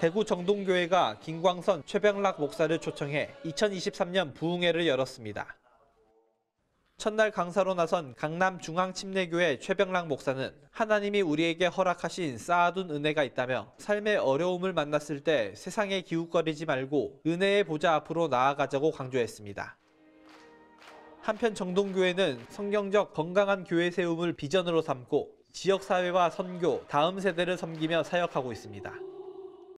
대구 정동교회가 김광선, 최병락 목사를 초청해 2023년 부흥회를 열었습니다. 첫날 강사로 나선 강남 중앙침례교회 최병락 목사는 하나님이 우리에게 허락하신 쌓아둔 은혜가 있다며 삶의 어려움을 만났을 때 세상에 기웃거리지 말고 은혜의 보좌 앞으로 나아가자고 강조했습니다. 한편 정동교회는 성경적 건강한 교회 세움을 비전으로 삼고 지역사회와 선교, 다음 세대를 섬기며 사역하고 있습니다.